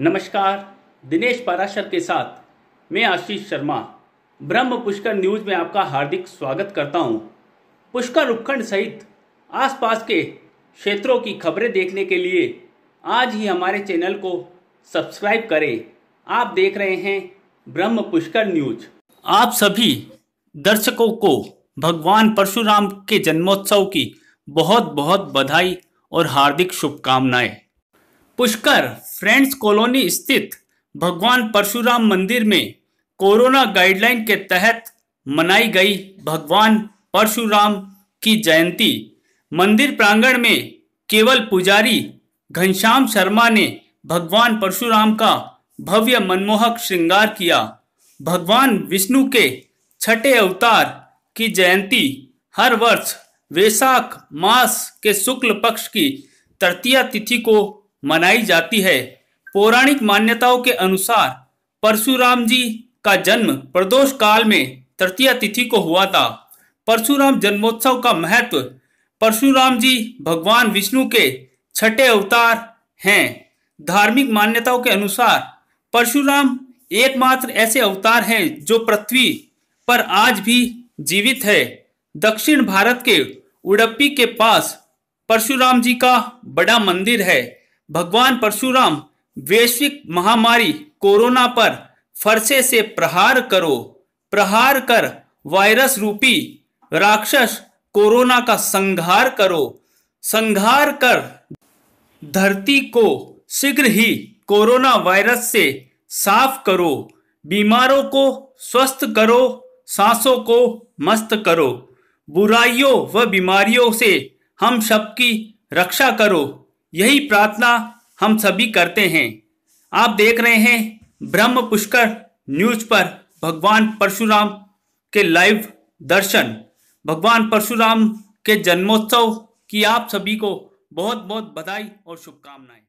नमस्कार दिनेश पाराशर के साथ मैं आशीष शर्मा ब्रह्म पुष्कर न्यूज में आपका हार्दिक स्वागत करता हूं पुष्कर उपखंड सहित आसपास के क्षेत्रों की खबरें देखने के लिए आज ही हमारे चैनल को सब्सक्राइब करें आप देख रहे हैं ब्रह्म पुष्कर न्यूज आप सभी दर्शकों को भगवान परशुराम के जन्मोत्सव की बहुत बहुत बधाई और हार्दिक शुभकामनाएं पुष्कर फ्रेंड्स कॉलोनी स्थित भगवान परशुराम मंदिर में कोरोना गाइडलाइन के तहत मनाई गई भगवान परशुराम की जयंती मंदिर प्रांगण में केवल पुजारी घनश्याम शर्मा ने भगवान परशुराम का भव्य मनमोहक श्रृंगार किया भगवान विष्णु के छठे अवतार की जयंती हर वर्ष वैशाख मास के शुक्ल पक्ष की तृतीया तिथि को मनाई जाती है पौराणिक मान्यताओं के अनुसार परशुराम जी का जन्म प्रदोष काल में तृतीय तिथि को हुआ था परशुराम जन्मोत्सव का महत्व परशुराम जी भगवान विष्णु के छठे अवतार हैं धार्मिक मान्यताओं के अनुसार परशुराम एकमात्र ऐसे अवतार हैं जो पृथ्वी पर आज भी जीवित है दक्षिण भारत के उड़प्पी के पास परशुराम जी का बड़ा मंदिर है भगवान परशुराम वैश्विक महामारी कोरोना पर फरसे से प्रहार करो प्रहार कर वायरस रूपी राक्षस कोरोना का संघार करो संघार कर धरती को शीघ्र ही कोरोना वायरस से साफ करो बीमारों को स्वस्थ करो सांसों को मस्त करो बुराइयों व बीमारियों से हम सबकी रक्षा करो यही प्रार्थना हम सभी करते हैं आप देख रहे हैं ब्रह्म पुष्कर न्यूज पर भगवान परशुराम के लाइव दर्शन भगवान परशुराम के जन्मोत्सव की आप सभी को बहुत बहुत बधाई और शुभकामनाएं